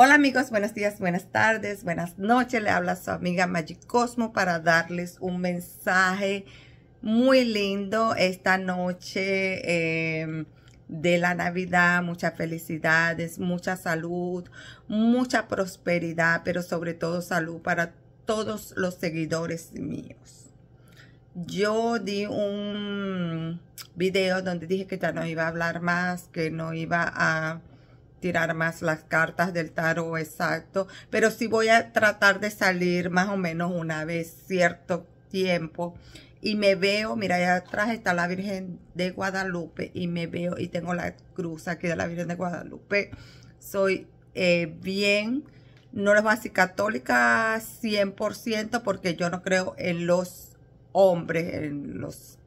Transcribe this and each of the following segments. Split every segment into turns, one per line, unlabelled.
Hola amigos, buenos días, buenas tardes, buenas noches. Le habla su amiga Magic Cosmo para darles un mensaje muy lindo esta noche em, de la Navidad. Muchas felicidades, mucha salud, mucha prosperidad, pero sobre todo salud para todos los seguidores míos. Yo di un video donde dije que ya no iba a hablar más, que no iba a tirar más las cartas del tarot exacto, pero sí voy a tratar de salir más o menos una vez cierto tiempo y me veo, mira, allá atrás está la Virgen de Guadalupe y me veo y tengo la cruz aquí de la Virgen de Guadalupe. Soy eh, bien, no les voy a decir católica 100% porque yo no creo en los hombres, en los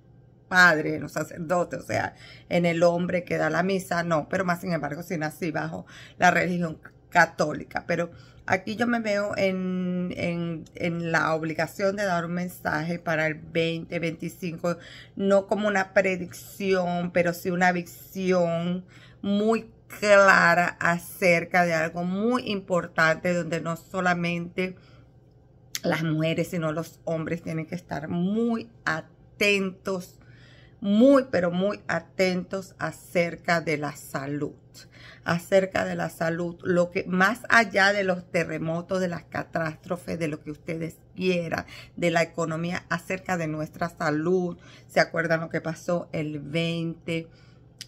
padre, en los sacerdotes, o sea, en el hombre que da la misa, no, pero más sin embargo, si nací bajo la religión católica, pero aquí yo me veo en, en, la obligación de dar un mensaje para el 2025, no como una predicción, pero sí una visión muy clara acerca de algo muy importante donde no solamente las mujeres, sino los hombres tienen que estar muy atentos muy, pero muy atentos acerca de la salud, acerca de la salud, lo que más allá de los terremotos, de las catástrofes, de lo que ustedes quieran, de la economía, acerca de nuestra salud. ¿Se acuerdan lo que pasó el 2020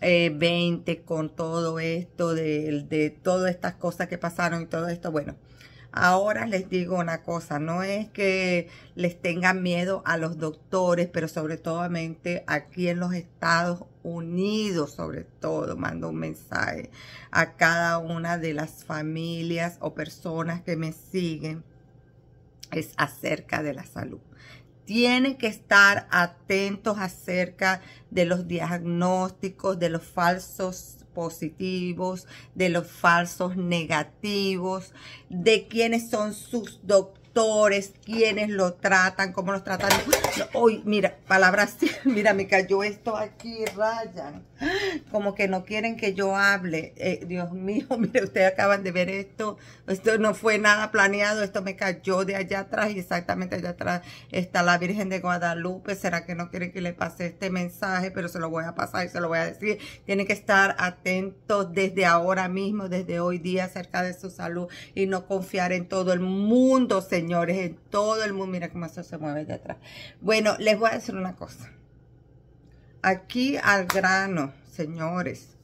eh, con todo esto de todas estas cosas que pasaron y todo esto bueno Ahora les digo una cosa, no es que les tengan miedo a los doctores, pero sobre todo aquí en los Estados Unidos, sobre todo, mando un mensaje a cada una de las familias o personas que me siguen, es acerca de la salud tienen que estar atentos acerca de los diagnósticos, de los falsos positivos, de los falsos negativos, de quiénes son sus doctores quiénes quienes lo tratan, cómo los tratan. Hoy, mira, palabras, mira, me cayó esto aquí, rayan. Como que no quieren que yo hable. Eh, Dios mío, mire, ustedes acaban de ver esto. Esto no fue nada planeado, esto me cayó de allá atrás y exactamente allá atrás está la Virgen de Guadalupe. ¿Será que no quieren que le pase este mensaje? Pero se lo voy a pasar y se lo voy a decir. Tienen que estar atentos desde ahora mismo, desde hoy día acerca de su salud y no confiar en todo el mundo, Señor señores, en todo el mundo. Mira cómo eso se mueve de atrás. Bueno, les voy a decir una cosa. Aquí al grano, señores.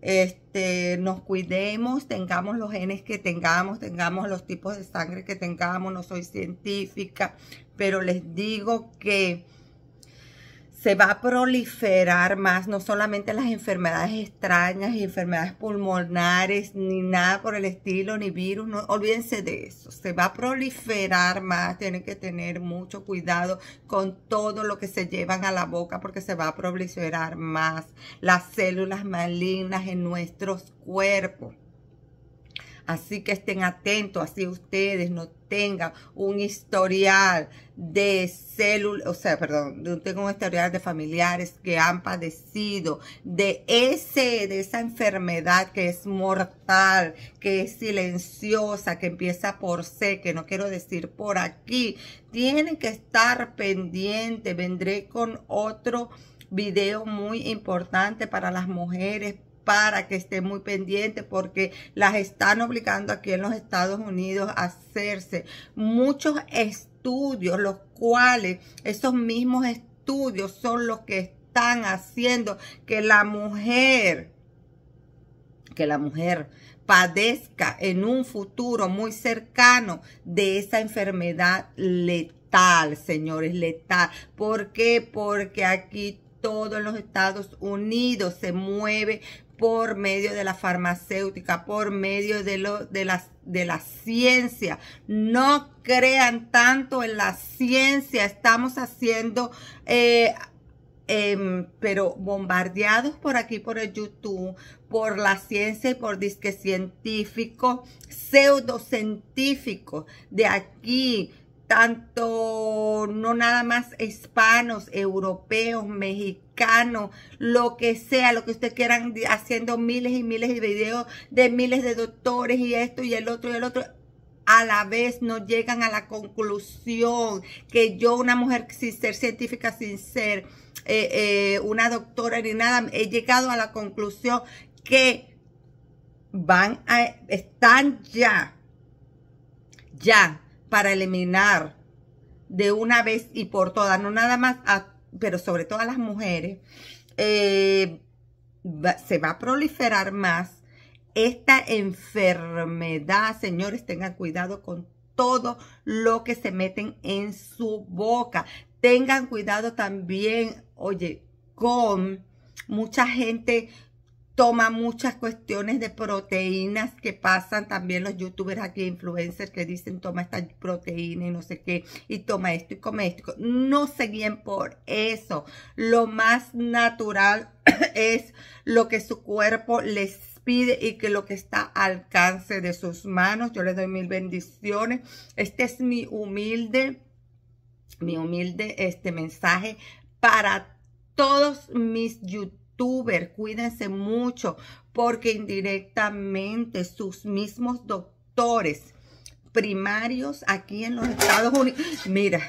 Este, nos cuidemos, tengamos los genes que tengamos, tengamos los tipos de sangre que tengamos. No soy científica, pero les digo que se va a proliferar más, no solamente las enfermedades extrañas y enfermedades pulmonares, ni nada por el estilo, ni virus, no, olvídense de eso, se va a proliferar más, tienen que tener mucho cuidado con todo lo que se llevan a la boca porque se va a proliferar más las células malignas en nuestros cuerpos. Así que estén atentos, así ustedes no tengan un historial de células, o sea, perdón, no tengan un historial de familiares que han padecido de, ese, de esa enfermedad que es mortal, que es silenciosa, que empieza por C, que no quiero decir por aquí. Tienen que estar pendientes, vendré con otro video muy importante para las mujeres, para que esté muy pendiente porque las están obligando aquí en los Estados Unidos a hacerse muchos estudios, los cuales esos mismos estudios son los que están haciendo que la mujer, que la mujer padezca en un futuro muy cercano de esa enfermedad letal, señores, letal. ¿Por qué? Porque aquí todos los Estados Unidos se mueve por medio de la farmacéutica, por medio de, lo, de, las, de la ciencia. No crean tanto en la ciencia. Estamos haciendo, eh, em, pero bombardeados por aquí, por el YouTube, por la ciencia y por disque científico, pseudocientífico de aquí tanto no nada más hispanos, europeos, mexicanos, lo que sea, lo que ustedes quieran, haciendo miles y miles de videos de miles de doctores y esto y el otro y el otro. A la vez no llegan a la conclusión que yo, una mujer sin ser científica, sin ser eh, eh, una doctora ni nada, he llegado a la conclusión que van a, están ya, ya para eliminar de una vez y por todas, no nada más, pero sobre todo a las mujeres, eh, se va a proliferar más esta enfermedad. Señores, tengan cuidado con todo lo que se meten en su boca. Tengan cuidado también, oye, con mucha gente toma muchas cuestiones de proteínas que pasan también los youtubers aquí, influencers que dicen toma esta proteína y no sé qué, y toma esto y come esto. No se guíen por eso. Lo más natural es lo que su cuerpo les pide y que lo que está al alcance de sus manos. Yo les doy mil bendiciones. Este es mi humilde, mi humilde este mensaje para todos mis youtubers youtuber, cuídense mucho porque indirectamente sus mismos doctores primarios aquí en los Estados Unidos, mira,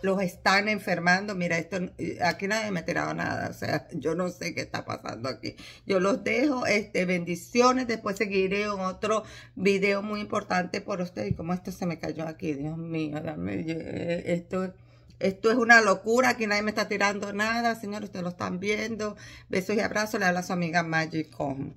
los están enfermando. Mira, esto aquí nadie me ha tirado nada. O sea, yo no sé qué está pasando aquí. Yo los dejo. Este, bendiciones. Después seguiré en otro video muy importante por ustedes. Como esto se me cayó aquí, Dios mío, dame eh, esto. Esto es una locura, aquí nadie me está tirando nada, señores, ustedes lo están viendo. Besos y abrazos, le habla a su amiga Magic Home.